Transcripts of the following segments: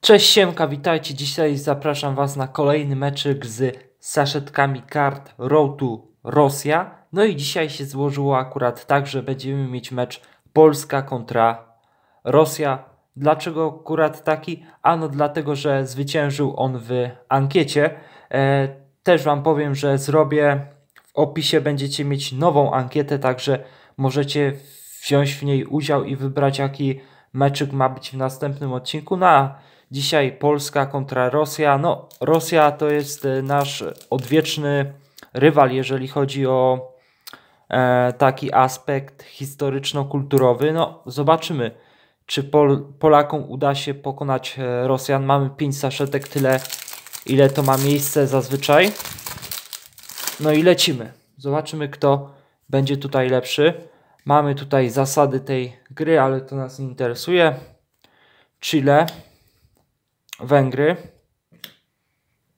Cześć Siemka, witajcie. Dzisiaj zapraszam Was na kolejny meczyk z saszetkami kart routu Rosja. No i dzisiaj się złożyło akurat tak, że będziemy mieć mecz Polska kontra Rosja. Dlaczego akurat taki? Ano dlatego, że zwyciężył on w ankiecie. E, też Wam powiem, że zrobię w opisie, będziecie mieć nową ankietę, także możecie wziąć w niej udział i wybrać jaki meczyk ma być w następnym odcinku. Na no Dzisiaj Polska kontra Rosja. No, Rosja to jest e, nasz odwieczny rywal, jeżeli chodzi o e, taki aspekt historyczno-kulturowy. No, zobaczymy, czy Pol Polakom uda się pokonać e, Rosjan. Mamy 5 saszetek, tyle ile to ma miejsce zazwyczaj. No i lecimy. Zobaczymy, kto będzie tutaj lepszy. Mamy tutaj zasady tej gry, ale to nas nie interesuje. Chile. Węgry,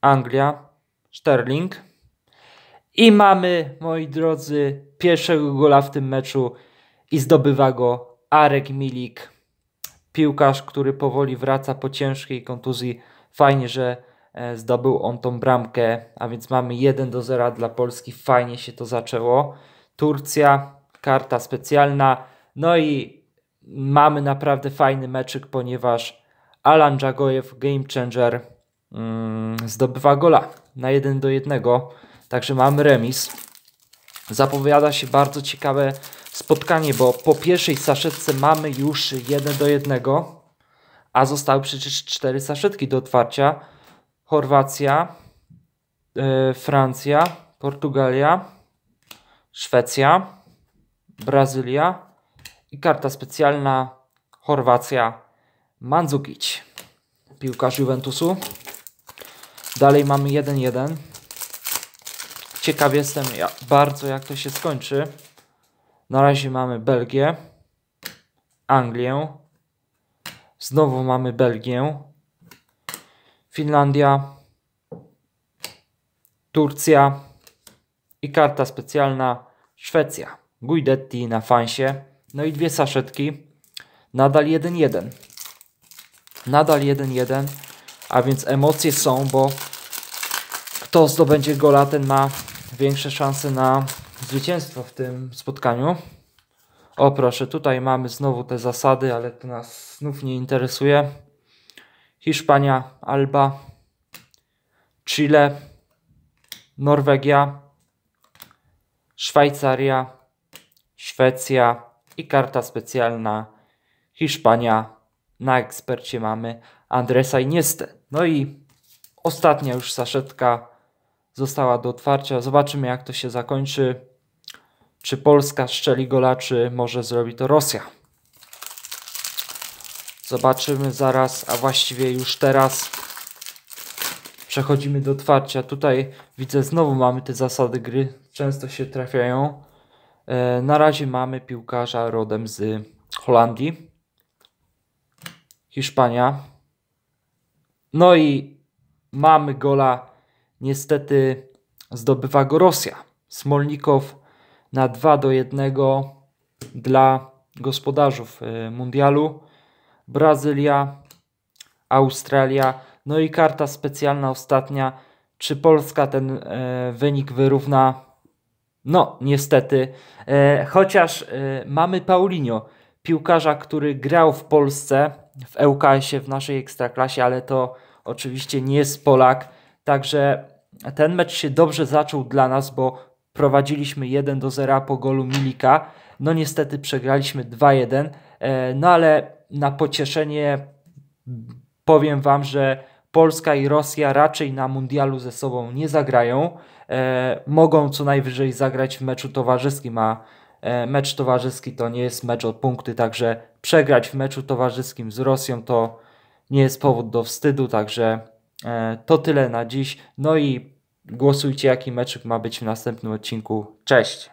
Anglia, Sterling. I mamy, moi drodzy, pierwszego gola w tym meczu i zdobywa go Arek Milik. Piłkarz, który powoli wraca po ciężkiej kontuzji. Fajnie, że e, zdobył on tą bramkę, a więc mamy 1 do 0 dla Polski. Fajnie się to zaczęło. Turcja, karta specjalna. No i mamy naprawdę fajny meczyk, ponieważ Alan Dżagojew, game changer, mm, zdobywa gola na 1 do 1, także mamy remis. Zapowiada się bardzo ciekawe spotkanie, bo po pierwszej saszetce mamy już 1 do 1, a zostały przecież 4 saszetki do otwarcia. Chorwacja, e, Francja, Portugalia, Szwecja, Brazylia i karta specjalna Chorwacja, Mandzukic, piłkarz Juventusu. Dalej mamy 1-1. Ciekaw jestem bardzo, jak to się skończy. Na razie mamy Belgię, Anglię, znowu mamy Belgię, Finlandia, Turcja i karta specjalna Szwecja. Guidetti na fansie. No i dwie saszetki. Nadal 1-1. Nadal 1-1, a więc emocje są, bo kto zdobędzie gola, ten ma większe szanse na zwycięstwo w tym spotkaniu. O proszę, tutaj mamy znowu te zasady, ale to nas znów nie interesuje. Hiszpania, Alba, Chile, Norwegia, Szwajcaria, Szwecja i karta specjalna Hiszpania, na ekspercie mamy Andresa Iniestę. No i ostatnia już saszetka została do otwarcia. Zobaczymy jak to się zakończy. Czy Polska strzeli gola, czy może zrobi to Rosja. Zobaczymy zaraz, a właściwie już teraz przechodzimy do otwarcia. Tutaj widzę, znowu mamy te zasady gry, często się trafiają. E, na razie mamy piłkarza rodem z Holandii. Hiszpania. No i mamy gola, niestety zdobywa go Rosja. Smolnikow na 2 do 1 dla gospodarzów y, mundialu. Brazylia, Australia, no i karta specjalna ostatnia. Czy Polska ten y, wynik wyrówna? No, niestety. E, chociaż y, mamy Paulinho, piłkarza, który grał w Polsce w ŁKS-ie, w naszej ekstraklasie, ale to oczywiście nie jest Polak. Także ten mecz się dobrze zaczął dla nas, bo prowadziliśmy 1 do 0 po golu Milika. No niestety przegraliśmy 2-1, e, no ale na pocieszenie powiem Wam, że Polska i Rosja raczej na mundialu ze sobą nie zagrają. E, mogą co najwyżej zagrać w meczu towarzyskim, a E, mecz towarzyski to nie jest mecz o punkty, także przegrać w meczu towarzyskim z Rosją to nie jest powód do wstydu, także e, to tyle na dziś. No i głosujcie, jaki meczyk ma być w następnym odcinku. Cześć!